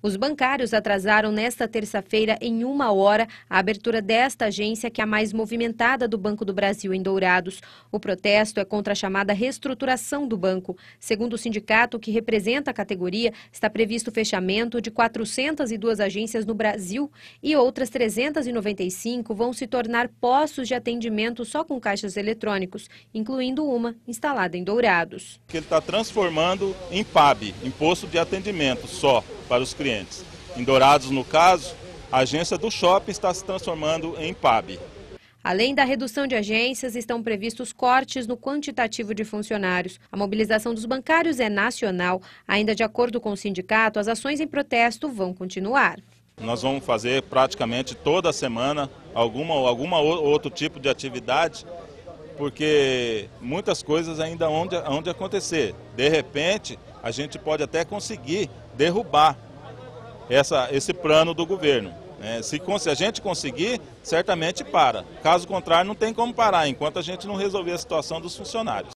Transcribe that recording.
Os bancários atrasaram nesta terça-feira em uma hora a abertura desta agência, que é a mais movimentada do Banco do Brasil em Dourados. O protesto é contra a chamada reestruturação do banco. Segundo o sindicato que representa a categoria, está previsto o fechamento de 402 agências no Brasil e outras 395 vão se tornar postos de atendimento só com caixas eletrônicos, incluindo uma instalada em Dourados. ele está transformando em PAB, Imposto de Atendimento só para os clientes. Em Dourados, no caso, a agência do shopping está se transformando em PAB. Além da redução de agências, estão previstos cortes no quantitativo de funcionários. A mobilização dos bancários é nacional. Ainda de acordo com o sindicato, as ações em protesto vão continuar. Nós vamos fazer praticamente toda semana alguma alguma outro tipo de atividade, porque muitas coisas ainda onde, onde acontecer. De repente, a gente pode até conseguir derrubar essa, esse plano do governo. É, se, se, a gente conseguir, certamente para. Caso contrário, não tem como parar, enquanto a gente não resolver a situação dos funcionários.